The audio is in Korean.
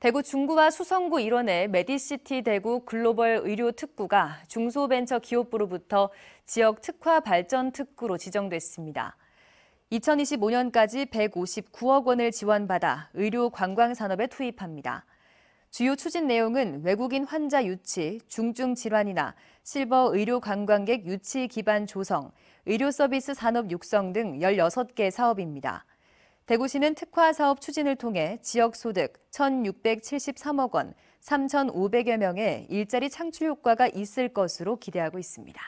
대구 중구와 수성구 일원의 메디시티 대구 글로벌 의료 특구가 중소벤처기업부로부터 지역 특화 발전 특구로 지정됐습니다. 2025년까지 159억 원을 지원받아 의료 관광 산업에 투입합니다. 주요 추진 내용은 외국인 환자 유치, 중증 질환이나 실버 의료 관광객 유치 기반 조성, 의료 서비스 산업 육성 등 16개 사업입니다. 대구시는 특화 사업 추진을 통해 지역 소득 1,673억 원, 3,500여 명의 일자리 창출 효과가 있을 것으로 기대하고 있습니다.